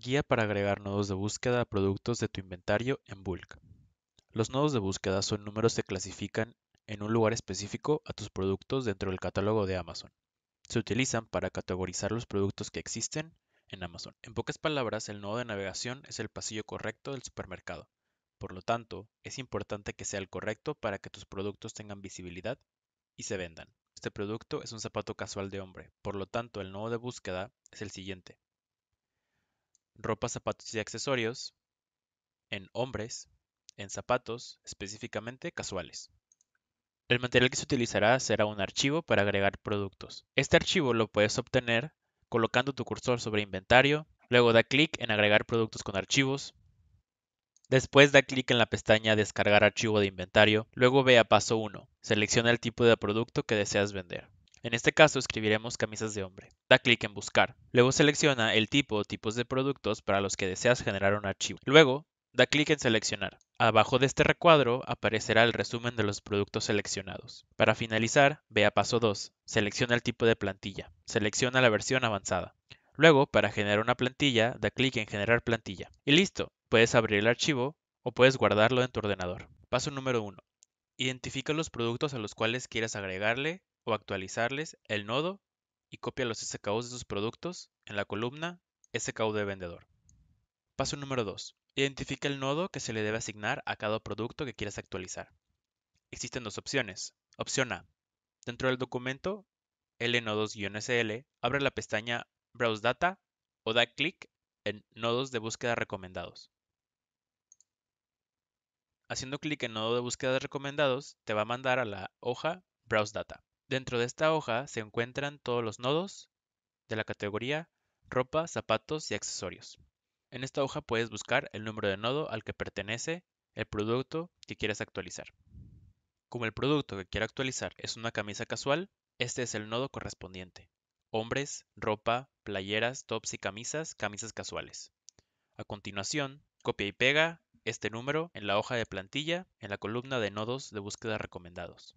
Guía para agregar nodos de búsqueda a productos de tu inventario en bulk. Los nodos de búsqueda son números que clasifican en un lugar específico a tus productos dentro del catálogo de Amazon. Se utilizan para categorizar los productos que existen en Amazon. En pocas palabras, el nodo de navegación es el pasillo correcto del supermercado. Por lo tanto, es importante que sea el correcto para que tus productos tengan visibilidad y se vendan. Este producto es un zapato casual de hombre, por lo tanto el nodo de búsqueda es el siguiente ropa, zapatos y accesorios, en hombres, en zapatos, específicamente casuales. El material que se utilizará será un archivo para agregar productos. Este archivo lo puedes obtener colocando tu cursor sobre inventario, luego da clic en agregar productos con archivos, después da clic en la pestaña descargar archivo de inventario, luego ve a paso 1, selecciona el tipo de producto que deseas vender. En este caso escribiremos camisas de hombre. Da clic en buscar. Luego selecciona el tipo o tipos de productos para los que deseas generar un archivo. Luego, da clic en seleccionar. Abajo de este recuadro aparecerá el resumen de los productos seleccionados. Para finalizar, ve a paso 2. Selecciona el tipo de plantilla. Selecciona la versión avanzada. Luego, para generar una plantilla, da clic en generar plantilla. Y listo, puedes abrir el archivo o puedes guardarlo en tu ordenador. Paso número 1. Identifica los productos a los cuales quieres agregarle o actualizarles el nodo y copia los SKUs de sus productos en la columna SKU de vendedor. Paso número 2. Identifica el nodo que se le debe asignar a cada producto que quieras actualizar. Existen dos opciones. Opción A. Dentro del documento lnodos-sl, abre la pestaña Browse Data o da clic en Nodos de búsqueda recomendados. Haciendo clic en Nodo de búsqueda recomendados, te va a mandar a la hoja Browse Data. Dentro de esta hoja se encuentran todos los nodos de la categoría ropa, zapatos y accesorios. En esta hoja puedes buscar el número de nodo al que pertenece el producto que quieres actualizar. Como el producto que quiero actualizar es una camisa casual, este es el nodo correspondiente. Hombres, ropa, playeras, tops y camisas, camisas casuales. A continuación, copia y pega este número en la hoja de plantilla en la columna de nodos de búsqueda recomendados.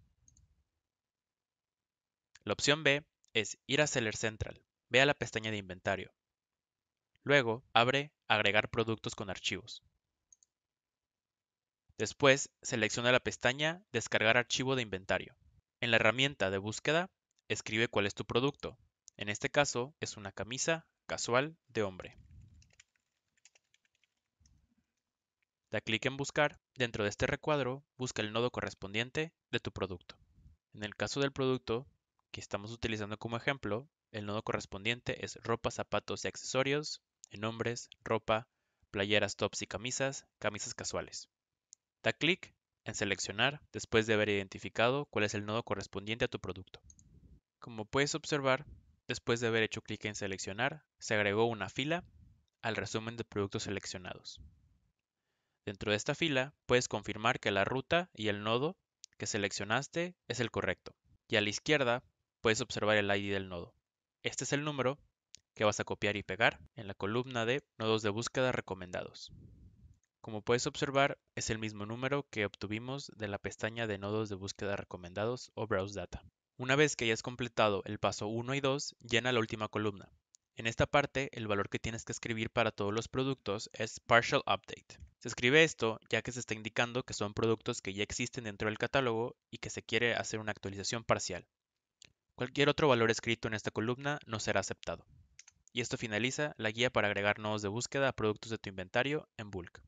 La opción B es ir a Seller Central. Ve a la pestaña de inventario. Luego, abre Agregar productos con archivos. Después, selecciona la pestaña Descargar archivo de inventario. En la herramienta de búsqueda, escribe cuál es tu producto. En este caso, es una camisa casual de hombre. Da clic en Buscar. Dentro de este recuadro, busca el nodo correspondiente de tu producto. En el caso del producto, que estamos utilizando como ejemplo, el nodo correspondiente es ropa, zapatos y accesorios, en hombres, ropa, playeras, tops y camisas, camisas casuales. Da clic en seleccionar después de haber identificado cuál es el nodo correspondiente a tu producto. Como puedes observar, después de haber hecho clic en seleccionar, se agregó una fila al resumen de productos seleccionados. Dentro de esta fila, puedes confirmar que la ruta y el nodo que seleccionaste es el correcto. Y a la izquierda puedes observar el ID del nodo. Este es el número que vas a copiar y pegar en la columna de nodos de búsqueda recomendados. Como puedes observar, es el mismo número que obtuvimos de la pestaña de nodos de búsqueda recomendados o Browse Data. Una vez que hayas completado el paso 1 y 2, llena la última columna. En esta parte, el valor que tienes que escribir para todos los productos es partial update. Se escribe esto ya que se está indicando que son productos que ya existen dentro del catálogo y que se quiere hacer una actualización parcial. Cualquier otro valor escrito en esta columna no será aceptado. Y esto finaliza la guía para agregar nodos de búsqueda a productos de tu inventario en Bulk.